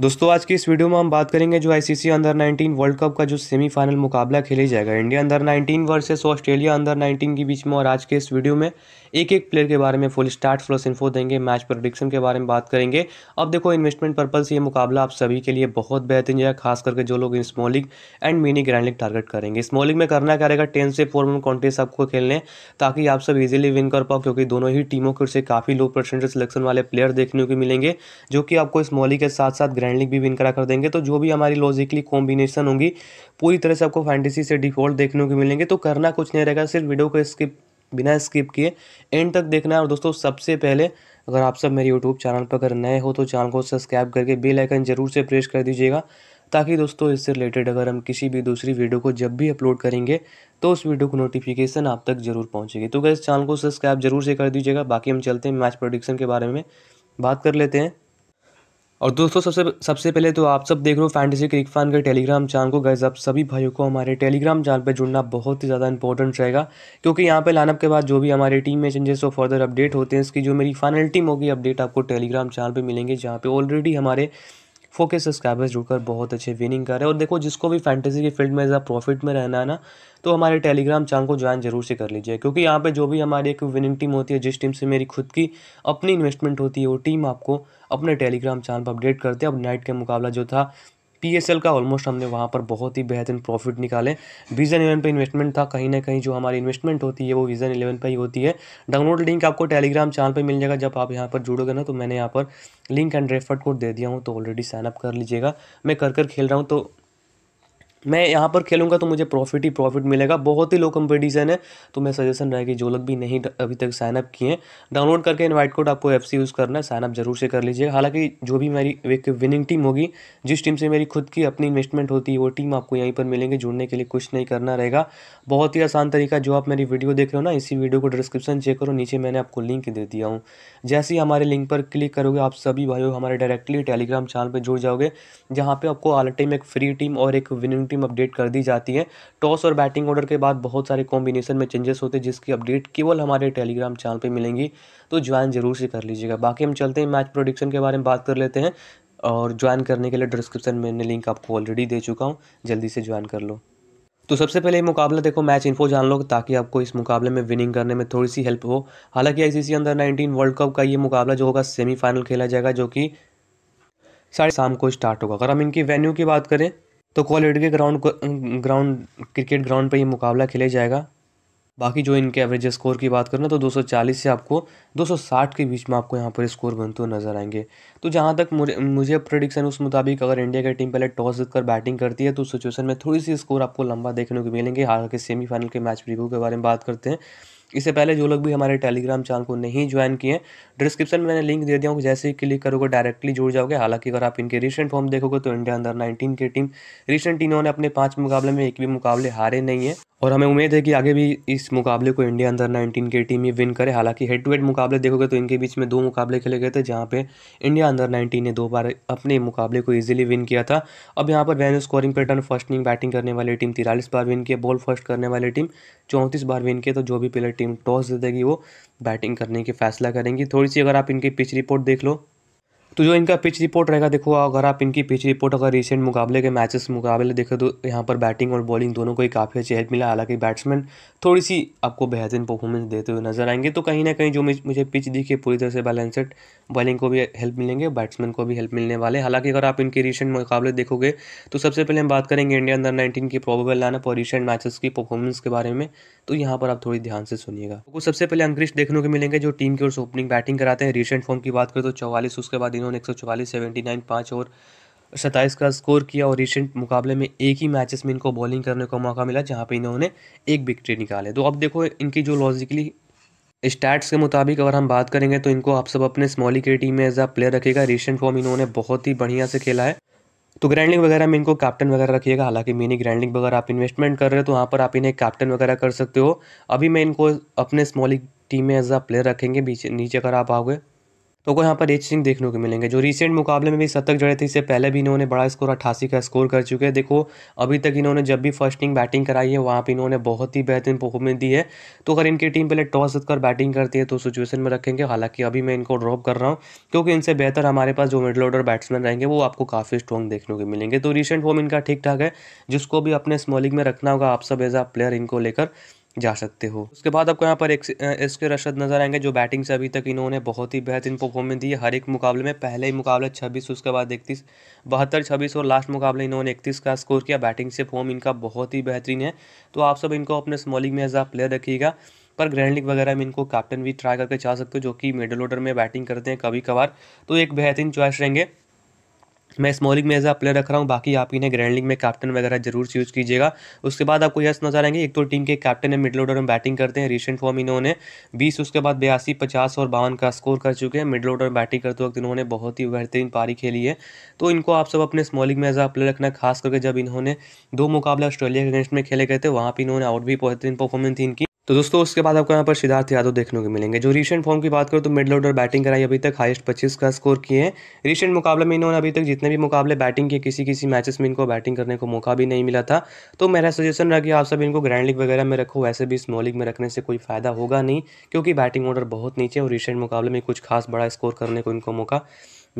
दोस्तों आज की इस वीडियो में हम बात करेंगे जो आईसीसी अंडर 19 वर्ल्ड कप का जो सेमीफाइनल मुकाबला खेले जाएगा India under 19 versus Australia under 19 के बीच में और आज के इस वीडियो में एक एक प्लेयर के बारे में फुल स्टार्ट फ्लस इन्फो देंगे मैच प्रोडिक्शन के बारे में बात करेंगे अब देखो इन्वेस्टमेंट पर्पज ये मुकाबला आप सभी के लिए बहुत बेहतरीन है खास करके जो लोग small league and mini grand league target करेंगे स्मॉलिंग में करना क्या रहेगा टेन से फोर मन कॉन्टेस्ट आपको खेलने ताकि आप सब इजिली विन कर पाओ क्योंकि दोनों ही टीमों की ओर से काफ़ी लो परसेंटेज सिलेक्शन वाले प्लेयर देखने को मिलेंगे जो कि आपको स्मॉलिंग के साथ साथ ग्रैंडलिंग भी विन करा कर देंगे तो जो भी हमारी लॉजिकली कॉम्बिनेशन होंगी पूरी तरह से आपको फैंटेसी से डिफॉल्ट देखने को मिलेंगे तो करना कुछ नहीं रहेगा सिर्फ वीडियो को स्किप बिना स्किप किए एंड तक देखना है और दोस्तों सबसे पहले अगर आप सब मेरे यूट्यूब चैनल पर अगर नए हो तो चैनल को सब्सक्राइब करके बेल आइकन जरूर से प्रेस कर दीजिएगा ताकि दोस्तों इससे रिलेटेड अगर हम किसी भी दूसरी वीडियो को जब भी अपलोड करेंगे तो उस वीडियो को नोटिफिकेशन आप तक जरूर पहुँचेगी तो क्या इस चैनल को सब्सक्राइब जरूर से कर दीजिएगा बाकी हम चलते हैं मैच प्रोडिक्शन के बारे में बात कर लेते हैं और दोस्तों सबसे सबसे पहले तो आप सब देख रहे हो फैंटेसी क्रिक फैन के टेलीग्राम चैनल को गैस आप सभी भाइयों को हमारे टेलीग्राम चैनल पर जुड़ना बहुत ही ज़्यादा इंपॉर्टेंट रहेगा क्योंकि यहाँ पे लाइनअप के बाद जो भी हमारे टीम में चेंजेस और फर्दर अपडेट होते हैं इसकी जो मेरी फाइनल टीम होगी अपडेट आपको टेलीग्राम चैनल पर मिलेंगे जहाँ पर ऑलरेडी हमारे फोर के सब्सक्राइबर्स जुड़कर बहुत अच्छे विनिंग कर रहे हैं और देखो जिसको भी फैंटेसी के फील्ड में ज़्यादा प्रॉफिट में रहना है ना तो हमारे टेलीग्राम चैनल को ज्वाइन जरूर से कर लीजिए क्योंकि यहाँ पे जो भी हमारी एक विनिंग टीम होती है जिस टीम से मेरी खुद की अपनी इन्वेस्टमेंट होती है वो टीम आपको अपने टेलीग्राम चैनल पर अपडेट करते हैं अब नाइट के मुकाबला जो था पीएसएल का ऑलमोस्ट हमने वहाँ पर बहुत ही बेहतरीन प्रॉफिट निकाले विजन इलेवन पर इन्वेस्टमेंट था कहीं ना कहीं जो हमारी इन्वेस्टमेंट होती है वो विजन इलेवन पर ही होती है डाउनलोड लिंक आपको टेलीग्राम चैनल पर मिल जाएगा जब आप यहाँ पर जुड़ोगे ना तो मैंने यहाँ पर लिंक एंड रेफर कोड दे दिया हूँ तो ऑलरेडी साइनअप कर लीजिएगा मैं कर कर खेल रहा हूँ तो मैं यहाँ पर खेलूँगा तो मुझे प्रॉफिट ही प्रॉफिट मिलेगा बहुत ही लो कंपटीशन है तो मैं सजेशन रहेगी जो लोग भी नहीं अभी तक साइनअप किए हैं डाउनलोड करके इन्वाइट कोड आपको ऐप से यूज़ करना है साइनअप जरूर से कर लीजिएगा हालांकि जो भी मेरी एक विनिंग टीम होगी जिस टीम से मेरी खुद की अपनी इन्वेस्टमेंट होती है वो टीम आपको यहीं पर मिलेंगे जुड़ने के लिए कुछ नहीं करना रहेगा बहुत ही आसान तरीका जो आप मेरी वीडियो देख रहे हो ना इसी वीडियो को डिस्क्रिप्शन चेक करो नीचे मैंने आपको लिंक दे दिया हूँ जैसे ही हमारे लिंक पर क्लिक करोगे आप सभी भाई हमारे डायरेक्टली टेलीग्राम चैनल पर जुड़ जाओगे जहाँ पर आपको आल टाइम एक फ्री टीम और एक विनिंग टीम अपडेट कर दी जाती है टॉस और बैटिंग ऑर्डर के बाद बहुत सारे कॉम्बिनेशन में चेंजेस होते हैं जिसकी अपडेट केवल हमारे टेलीग्राम चैनल पर मिलेंगी तो ज्वाइन जरूर से कर लीजिएगा बाकी हम चलते हैं मैच प्रोडिक्शन के बारे में बात कर लेते हैं और ज्वाइन करने के लिए डिस्क्रिप्शन में लिंक आपको ऑलरेडी दे चुका हूँ जल्दी से ज्वाइन कर लो तो सबसे पहले मुकाबला देखो मैच इन्फो जान लो ताकि आपको इस मुकाबले में विनिंग करने में थोड़ी सी हेल्प हो हालांकि आईसीसी अंडर 19 वर्ल्ड कप का ये मुकाबला जो होगा सेमीफाइनल खेला जाएगा जो कि साढ़े शाम को स्टार्ट होगा अगर हम इनकी वेन्यू की बात करें तो क्वालिटी के ग्राउंड ग्राउंड क्रिकेट ग्राउंड पर ये मुकाबला खेला जाएगा बाकी जो इनके एवरेज स्कोर की बात करना तो 240 से आपको 260 के बीच में आपको यहाँ पर स्कोर बनते हुए नजर आएंगे तो जहाँ तक मुझे प्रोडिक्शन उस मुताबिक अगर इंडिया की टीम पहले टॉस जीतकर बैटिंग करती है तो उस सिचुएशन में थोड़ी सी स्कोर आपको लंबा देखने को मिलेंगे हालांकि सेमीफाइनल के मैच प्रीव्यू के बारे में बात करते हैं इससे पहले जो लोग भी हमारे टेलीग्राम चैनल को नहीं ज्वाइन किए डिस्क्रिप्शन में मैंने लिंक दे दिया हूँ जैसे ही क्लिक करोगे डायरेक्टली जुड़ जाओगे हालांकि अगर आप इनके रिसेंट फॉर्म देखोगे तो इंडिया अंदर नाइनटीन की टीम रिसेंट इन्होंने अपने पाँच मुकाबले में एक भी मुकाबले हारे नहीं है और हमें उम्मीद है कि आगे भी इस मुकाबले को इंडिया अंदर 19 की टीम ही विन करे हालांकि हेड टू हेड मुकाबले देखोगे तो इनके बीच में दो मुकाबले खेले गए थे जहां पे इंडिया अंदर 19 ने दो बार अपने मुकाबले को इजीली विन किया था अब यहां पर venue scoring pattern first inning batting करने वाली टीम तिरालीस बार विन किया बॉल फर्स्ट करने वाली टीम चौंतीस बार विन किया तो जो भी प्लेयर टीम टॉस जीतेगी वो बैटिंग करने की फैसला करेंगी थोड़ी सी अगर आप इनकी पिच रिपोर्ट देख लो तो जो इनका पिच रिपोर्ट रहेगा देखो अगर आप इनकी पिच रिपोर्ट अगर रिसेंट मुकाबले के मैचेस मुकाबले देखें तो यहाँ पर बैटिंग और बॉलिंग दोनों को ही काफ़ी अच्छी हेल्प मिला हालांकि बैट्समैन थोड़ी सी आपको बेहतरीन परफॉर्मेंस देते हुए नजर आएंगे तो कहीं ना कहीं जो मुझे पिच दिखे पूरी तरह से बैलेंसड बॉलिंग को भी हेल्प मिलेंगे बैट्समैन को भी हेल्प मिलने वाले हालांकि अगर आप इनके रिसेंट मुकाबले देखोगे तो सबसे पहले हम बात करेंगे इंडिया अंडर नाइनटीन की प्रोबेबल लाना और रिसेंट मैचेस की परफॉर्मेंस के बारे में तो यहाँ पर आप थोड़ी ध्यान से सुनिएगा सबसे पहले अंकुश देखने को मिलेंगे जो टीम की ओर से ओपनिंग बैटिंग कराते हैं रिसेंट फॉर्म की बात करें तो चौवालीस उसके बाद इन्होंने एक सौ चौवालीस सेवेंटी नाइन पाँच और सत्ताईस का स्कोर किया और रिसेंट मुकाबले में एक ही मैचेस में इनको बॉलिंग करने का मौका मिला जहाँ पे इन्होंने एक विक्ट्री निकाले तो अब देखो इनकी जो लॉजिकली स्टैट्स के मुताबिक अगर हम बात करेंगे तो इनको आप सब अपने स्मॉली की टीम में एज अ प्लेयर रखेगा रिसेंट फॉर्म इन्होंने बहुत ही बढ़िया से खेला है तो ग्रैंड वगैरह में इनको कैप्टन वगैरह रखिएगा हालांकि मिनी ग्रैंड वगैरह आप इन्वेस्टमेंट कर रहे हो तो वहाँ पर आप इन्हें कैप्टन वगैरह कर सकते हो अभी मैं इनको अपने स्मॉली टीम में एज अ प्लेयर रखेंगे नीचे अगर आप आओगे तो को यहाँ पर एच सिंह देखने को मिलेंगे जो रिसेंट मुकाबले में भी शतक जड़े थे इससे पहले भी इन्होंने बड़ा स्कोर अट्ठासी का स्कोर कर चुके हैं देखो अभी तक इन्होंने जब भी फर्स्ट इनिंग बैटिंग कराई है वहाँ पर इन्होंने बहुत ही बेहतरीन परफॉर्मेंस दी है तो अगर इनकी टीम पहले टॉस जीत कर बैटिंग करती है तो सिचुएशन में रखेंगे हालांकि अभी मैं इनको ड्रॉप कर रहा हूँ क्योंकि इनसे बेहतर हमारे पास जो मिडल ऑर्डर बैट्समैन रहेंगे वो आपको काफ़ी स्ट्रॉन्ग देखने को मिलेंगे तो रिसेंट फॉर्म इनका ठीक ठाक है जिसको भी अपने स्मॉलिंग में रखना होगा आप सब एज आ प्लेयर इनको लेकर जा सकते हो उसके बाद आपको यहाँ पर एक एस के रशद नजर आएंगे जो बैटिंग से अभी तक इन्होंने बहुत ही बेहतरीन परफॉर्मेंस दी है हर एक मुकाबले में पहले ही मुकाबला छब्बीस उसके बाद इकतीस बहत्तर छब्बीस और लास्ट मुकाबले इन्होंने इकतीस का स्कोर किया बैटिंग से फॉर्म इनका बहुत ही बेहतरीन है तो आप सब इनको अपने स्मॉलिंग में एज आ प्लेयर रखिएगा पर ग्रैंड लीग वगैरह में इनको कैप्टन भी ट्राई करके चाह सकते हो जो कि मिडल ऑर्डर में बैटिंग करते हैं कभी कभार तो एक बेहतरीन चॉइस रहेंगे मैं स्मॉल लीग में एज अ प्लेयर रख रहा हूँ बाकी आप इन्हें ग्रैंड लीग में कैप्टन वगैरह जरूर यूज़ कीजिएगा उसके बाद आपको यस नजर आएंगे एक तो टीम के कैप्टन है मिडल ऑर्डर में बैटिंग करते हैं रिसेंट फॉर्म इन्होंने बीस उसके बाद बयासी पचास और बावन का स्कोर कर चुके हैं मिडल ऑर्डर में बैटिंग करते वक्त इन्होंने बहुत ही बेहतरीन पारी खेली है तो इनको आप सब अपने स्मॉल लीग में एज अ प्लेयर रखना खास करके जब इन्होंने दो मुकाबले ऑस्ट्रेलिया के अगेंस्ट में खेले गए थे वहाँ पर इन्होंने आउट भी बेहतरीन परफॉर्मेंस थी इनकी तो दोस्तों उसके बाद आपको यहाँ पर सिद्धार्थ यादव देखने को मिलेंगे जो रिसेंट फॉर्म की बात करो तो मिडल ऑर्डर बैटिंग कराई अभी तक हाईएस्ट 25 का स्कोर किए हैं रिसेंट मुकाबले में इन्होंने अभी तक जितने भी मुकाबले बैटिंग किए किसी किसी मैचेस में इनको बैटिंग करने को मौका भी नहीं मिला था तो मेरा सजेशन रहा कि आप सब इनको ग्रैंड लीग वगैरह में रखो वैसे भी स्मॉल लीग में रखने से कोई फ़ायदा होगा नहीं क्योंकि बैटिंग ऑर्डर बहुत नीचे और रिसेंट मुकाबले में कुछ खास बड़ा स्कोर करने को इनको मौका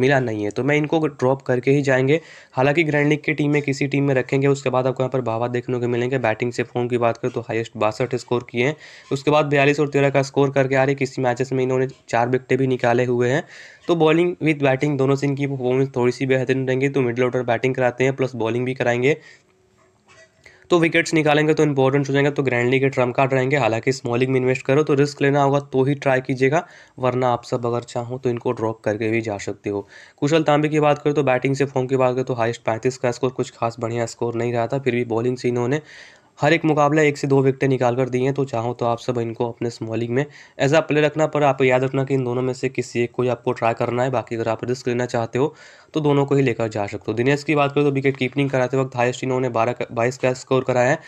मिला नहीं है तो मैं इनको ड्रॉप करके ही जाएंगे हालांकि ग्रैंड लीग की टीमें किसी टीम में रखेंगे उसके बाद आपको यहाँ पर भावा देखने को मिलेंगे बैटिंग से फॉर्म की बात करें तो हाइस्ट बासठ स्कोर किए हैं उसके बाद बयालीस और तेरह का स्कोर करके आ रही किसी मैचेस में इन्होंने चार विकटें भी निकाले हुए हैं तो बॉलिंग विद बैटिंग दोनों से इनकी परफॉर्मेंस थोड़ी सी बेहतरीन रहेंगी तो मिडिल ऑर्डर बैटिंग कराते हैं प्लस बॉलिंग भी कराएंगे तो विकेट्स निकालेंगे तो इंपॉर्टेंट हो जाएंगे तो ग्रैंड लीग के ट्रम कार्ड रहेंगे हालांकि स्मॉलिंग में इन्वेस्ट करो तो रिस्क लेना होगा तो ही ट्राई कीजिएगा वरना आप सब अगर चाहो तो इनको ड्रॉप करके भी जा सकते हो कुशल तांबे की बात करें तो बैटिंग से फॉर्म की बात करें तो हाइस्ट पैंतीस का स्कोर कुछ खास बढ़िया स्कोर नहीं रहा था फिर भी बॉलिंग से इन्होंने हर एक मुकाबला एक से दो विकटें निकाल कर दी हैं तो चाहो तो आप सब इनको अपने स्मॉल लीग में एज आ प्लेयर रखना पर आप याद रखना कि इन दोनों में से किसी एक को ही आपको ट्राई करना है बाकी अगर आप रिस्क लेना चाहते हो तो दोनों को ही लेकर जा सकते हो दिनेश की बात करें तो विकेट कीपिंग कराते वक्त हाइस्ट इन्होंने बारह बाईस का स्कोर कराया है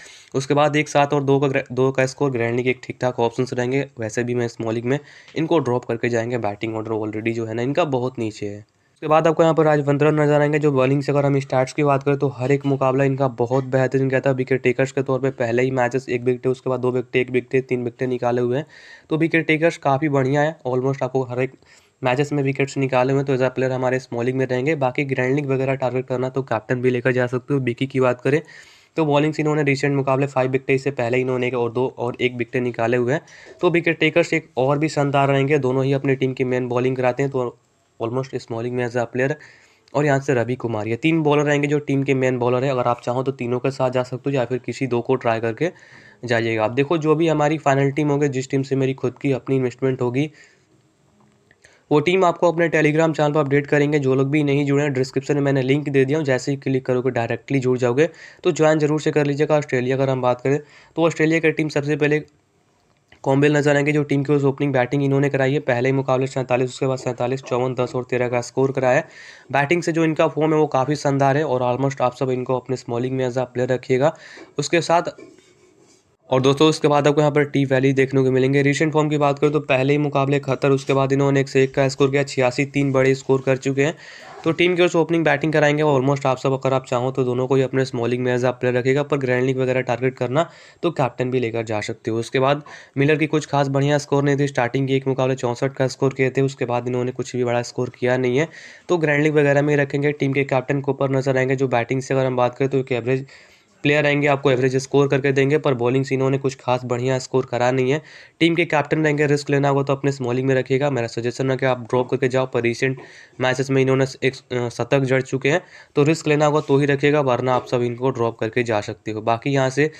उसके बाद एक सात और दो का दो का स्कोर ग्रैंडिंग एक ठीक ठाक ऑप्शन रहेंगे वैसे भी मैं स्मॉल लीग में इनको ड्रॉप करके जाएंगे बैटिंग ऑर्डर ऑलरेडी जो है ना इनका बहुत नीचे है उसके बाद आपको यहाँ पर आज नजर आएंगे जो बॉलिंग से अगर हम स्टार्ट की बात करें तो हर एक मुकाबला इनका बहुत बेहतरीन गया था विकेट टेकर्स के तौर पर पहले ही मैचेस एक विकटे उसके बाद दो विकटे एक विकटे तीन विकटे निकाले हुए हैं तो विकेट टेकर्स काफ़ी बढ़िया है ऑलमोस्ट आपको हर एक मैचेस में विकेट्स निकाले हुए हैं तो एज प्लेयर हमारे स्मॉलिंग में रहेंगे बाकी ग्रैंडलिंग वगैरह टारगेट करना तो कैप्टन भी लेकर जा सकते हो बिकी की बात करें तो बॉलिंग से इन्होंने रिसेंट मुकाबले फाइव विकटे इससे पहले इन्होंने और दो और एक विकटे निकाले हुए हैं तो विकेट टेकर्स एक और भी शानदार रहेंगे दोनों ही अपनी टीम की मेन बॉलिंग कराते हैं तो ऑलमोस्ट स्मॉलिंग में एज अ प्लेयर और यहाँ से रवि कुमार ये तीन बॉलर रहेंगे जो टीम के मेन बॉलर है अगर आप चाहो तो तीनों के साथ जा सकते हो या फिर किसी दो को ट्राई करके जाइएगा आप देखो जो भी हमारी फाइनल टीम होगी जिस टीम से मेरी खुद की अपनी इन्वेस्टमेंट होगी वो टीम आपको अपने टेलीग्राम चैनल पर अपडेट करेंगे जो लोग भी नहीं जुड़े हैं डिस्क्रिप्शन में मैंने लिंक दे दिया हूँ जैसे ही क्लिक करोगे डायरेक्टली जुड़ जाओगे तो ज्वाइन जरूर से कर लीजिएगा ऑस्ट्रेलिया अगर हम बात करें तो ऑस्ट्रेलिया की टीम सबसे पहले कॉम्बेल नजर आएंगे जो टीम की ओपनिंग बैटिंग इन्होंने कराई है पहले ही मुकाबले सैंतालीस उसके बाद सैंतालीस चौवन दस और तेरह का स्कोर कराया है बैटिंग से जो इनका फॉर्म है वो काफ़ी शानदार है और ऑलमोस्ट आप सब इनको अपने स्मॉलिंग में एज आ प्लेयर रखिएगा उसके साथ और दोस्तों उसके बाद आपको यहाँ पर टी वैली देखने को मिलेंगे रिसेंट फॉर्म की बात करें तो पहले ही मुकाबले खतर उसके बाद इन्होंने एक से एक का स्कोर किया छियासी तीन बड़े स्कोर कर चुके हैं तो टीम की ओर से ओपनिंग बैटिंग कराएंगे ऑलमोस्ट आप सब अगर आप चाहो तो दोनों को ही अपने स्मॉलिंग में एज आप प्लेयर रखेगा पर ग्रैंड लीग वगैरह टारगेट करना तो कैप्टन भी लेकर जा सकते हो उसके बाद मिलर की कुछ खास बढ़िया स्कोर नहीं थी स्टार्टिंग के एक मुकाबले चौंसठ का स्कोर किए थे उसके बाद इन्होंने कुछ भी बड़ा स्कोर किया नहीं है तो ग्रैंड लीग वगैरह में रखेंगे टीम के कैप्टन के ऊपर नजर आएंगे जो बैटिंग से अगर हम बात करें तो एक एवरेज प्लेयर आएंगे आपको एवरेज स्कोर करके देंगे पर बॉलिंग से इन्होंने कुछ खास बढ़िया स्कोर करा नहीं है टीम के कैप्टन रहेंगे रिस्क लेना होगा तो अपने स्मॉलिंग में रखिएगा मेरा सजेशन है कि आप ड्रॉप करके जाओ पर रिसेंट मैचेस में इन्होंने एक शतक जड़ चुके हैं तो रिस्क लेना होगा तो ही रखिएगा वरना आप सब इनको ड्रॉप करके जा सकते हो बाकी यहाँ से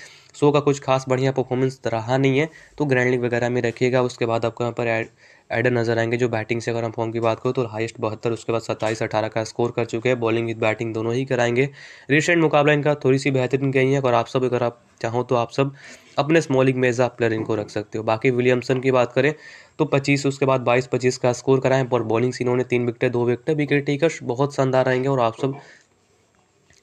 शो का कुछ खास बढ़िया परफॉर्मेंस रहा नहीं है तो ग्रैंडलिंग वगैरह में रखिएगा उसके बाद आपको यहाँ पर एडर नजर आएंगे जो बैटिंग से अगर हम फॉर्म की बात करो तो हाइस्ट बहत्तर उसके बाद सत्ताईस अठारह का स्कोर कर चुके हैं बॉलिंग विद बैटिंग दोनों ही कराएंगे रिसेंट मुकाबला इनका थोड़ी सी बेहतरीन गई है और आप सब अगर आप चाहो तो आप सब अपने स्मॉलिंग में एजा प्लेयर इनको रख सकते हो बाकी विलियमसन की बात करें तो पच्चीस उसके बाद बाईस पच्चीस का स्कोर कराएं और बॉलिंग से इन्होंने तीन विकेट दो विकेट विकेट टेकर्स बहुत शानदार रहेंगे और आप सब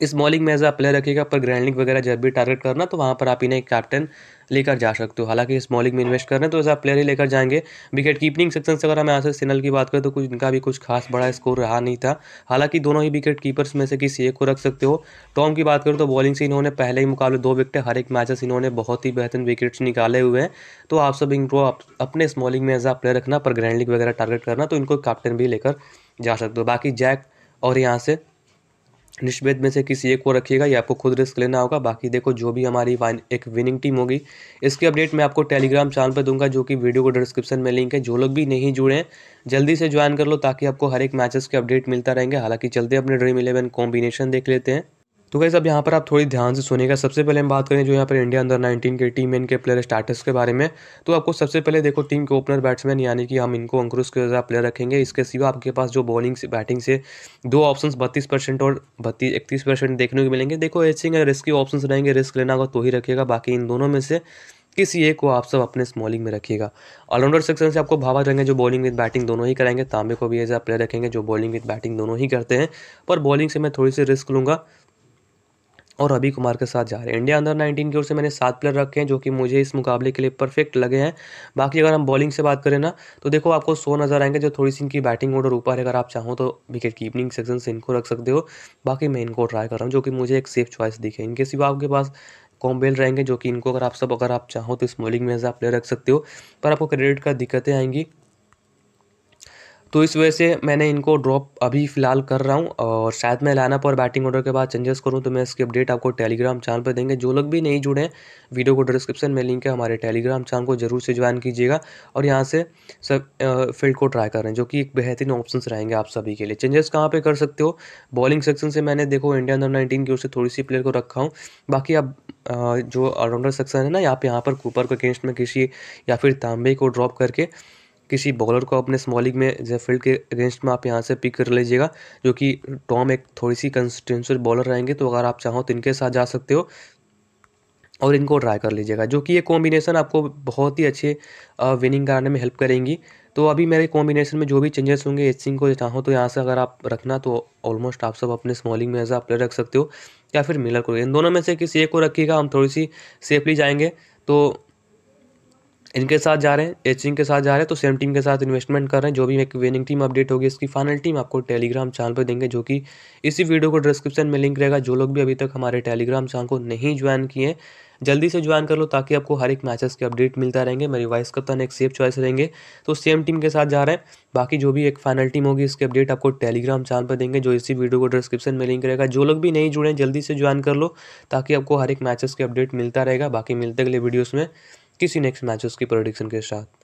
स्मॉलिंग में एज आ प्लेयर रखेगा पर ग्रैंड वगैरह जब भी टारगेट करना तो वहाँ पर आप इन्हें कैप्टन लेकर जा सकते हो हालांकि स्मॉलिंग में इन्वेस्ट करना तो एज आ प्लेयर ही लेकर जाएंगे विकेट कीपिंग सेक्शन से अगर हम आशीष सिनल की बात करें तो कुछ इनका भी कुछ खास बड़ा स्कोर रहा नहीं था हालांकि दोनों ही विकेट कीपर्स में से किसी एक को रख सकते हो टॉम की बात करें तो बॉलिंग से इन्होंने पहले ही मुकाबले दो विकेट हर एक मैचेस इन्होंने बहुत ही बेहतरीन विकेट्स निकाले हुए हैं तो आप सब इनको अपने स्मॉलिंग में एज आ प्लेयर रखना पर ग्रैंड लीग वगैरह टारगेट करना तो इनको कैप्टन भी लेकर जा सकते हो बाकी जैक और यहाँ से निष्भेद में से किसी एक को रखिएगा या आपको खुद रिस्क लेना होगा बाकी देखो जो भी हमारी एक विनिंग टीम होगी इसकी अपडेट मैं आपको टेलीग्राम चैनल पर दूंगा जो कि वीडियो को डिस्क्रिप्शन में लिंक है जो लोग भी नहीं जुड़े हैं जल्दी से ज्वाइन कर लो ताकि आपको हर एक मैचेस के अपडेट मिलता रहेंगे हालांकि चलते अपने ड्रीम इलेवन कॉम्बिनेशन देख लेते हैं तो गई अब यहाँ पर आप थोड़ी ध्यान से सुनेगा सबसे पहले हम बात करें जो यहाँ पर इंडिया अंदर 19 के टीम इनके प्लेयर स्टार्टस के बारे में तो आपको सबसे पहले देखो टीम के ओपनर बैट्समैन यानी कि हम इनको अंकुरुस के जगह प्लेयर रखेंगे इसके सिवा आपके पास जो बॉलिंग से बैटिंग से दो ऑप्शन बत्तीस परसेंट और बत्तीस इकतीस परसेंट देखने को मिलेंगे देखो ऐसे अगर रिस्क के ऑप्शन रहेंगे रिस्क लेना होगा तो ही रखेगा बाकी इन दोनों में से किसी एक को आप सब अपने स्मॉलिंग में रखिएगा ऑलराउंडर सेक्शन से आपको भावा रहेंगे जो बॉलिंग विद बैटिंग दोनों ही कराएंगे तांबे को भी एज आ प्लेयर रखेंगे जो बॉलिंग विद बैटिंग दोनों ही करते हैं पर बॉलिंग से मैं थोड़ी सी रिस्क लूँगा और रवि कुमार के साथ जा रहे हैं इंडिया अंडर 19 की ओर से मैंने सात प्लेयर रखे हैं जो कि मुझे इस मुकाबले के लिए परफेक्ट लगे हैं बाकी अगर हम बॉलिंग से बात करें ना तो देखो आपको सो नज़र आएंगे जो थोड़ी सी इनकी बैटिंग ऑर्डर ऊपर है अगर आप चाहो तो विकेट कीपिंग सेक्शन से इनको रख सकते हो बाकी मैं इनको ट्राई कर रहा हूँ जो कि मुझे एक सेफ चॉइस दिखे इनके सिवा आपके पास कॉम्बेल रहेंगे जो कि इनको अगर आप सब अगर आप चाहो तो इस बॉलिंग में एज आप प्लेयर रख सकते हो पर आपको क्रेडिट का दिक्कतें आएंगी तो इस वजह से मैंने इनको ड्रॉप अभी फ़िलहाल कर रहा हूँ और शायद मैं लाइनअप और बैटिंग ऑर्डर के बाद चेंजेस करूँ तो मैं इसकी अपडेट आपको टेलीग्राम चैनल पर देंगे जो लोग भी नहीं जुड़े वीडियो को डिस्क्रिप्शन में लिंक है हमारे टेलीग्राम चैनल को जरूर से ज्वाइन कीजिएगा और यहाँ से सब फील्ड को ट्राई करें जो कि एक बेहतरीन ऑप्शन रहेंगे आप सभी के लिए चेंजेस कहाँ पर कर सकते हो बॉलिंग सेक्शन से मैंने देखो इंडिया अंडर नाइनटीन की ओर से थोड़ी सी प्लेयर को रखा हूँ बाकी आप जो ऑलराउंडर सेक्शन है ना आप यहाँ पर कूपर को अगेंस्ट में किसी या फिर तांबे को ड्रॉप करके किसी बॉलर को अपने स्मॉल लीग में फील्ड के अगेंस्ट में आप यहाँ से पिक कर लीजिएगा जो कि टॉम एक थोड़ी सी कंसिस्टेंशियल बॉलर रहेंगे तो अगर आप चाहो तो इनके साथ जा सकते हो और इनको ट्राई कर लीजिएगा जो कि ये कॉम्बिनेशन आपको बहुत ही अच्छे विनिंग कराने में हेल्प करेंगी तो अभी मेरे कॉम्बिनेशन में जो भी चेंजेस होंगे एच सिंह को चाहो तो यहाँ से अगर आप रखना तो ऑलमोस्ट आप सब अपने स्मॉलिंग में एज प्लेयर रख सकते हो या फिर मिलर को इन दोनों में से किसी एक को रखिएगा हम थोड़ी सी सेफली जाएंगे तो इनके साथ जा रहे हैं एचिंग के साथ जा रहे हैं तो सेम टीम के साथ इन्वेस्टमेंट कर रहे हैं जो भी एक विनिंग टीम अपडेट होगी इसकी फाइनल टीम आपको टेलीग्राम चैनल पर देंगे जो कि इसी वीडियो को डिस्क्रिप्शन में लिंक रहेगा जो लोग भी अभी तक हमारे टेलीग्राम चैनल को नहीं ज्वाइन किए जल्दी से ज्वाइन कर लो ताकि आपको हर एक मैचेस के अपडेट मिलता रहेंगे मेरी वाइस कप्तान एक सेफ चॉइस रहेंगे तो सेम टीम के साथ जा रहे हैं बाकी जो भी एक फाइनल टीम होगी इसके अपडेट आपको टेलीग्राम चैनल पर देंगे जो इसी वीडियो को डिस्क्रिप्शन में लिंक रहेगा जो लोग भी नहीं जुड़े जल्दी से ज्वाइन कर लो ताकि आपको हर एक मैचेस के अपडेट मिलता रहेगा बाकी मिलते अगले वीडियोज़ में किसी नेक्स्ट मैचेस की प्रोडिक्शन के साथ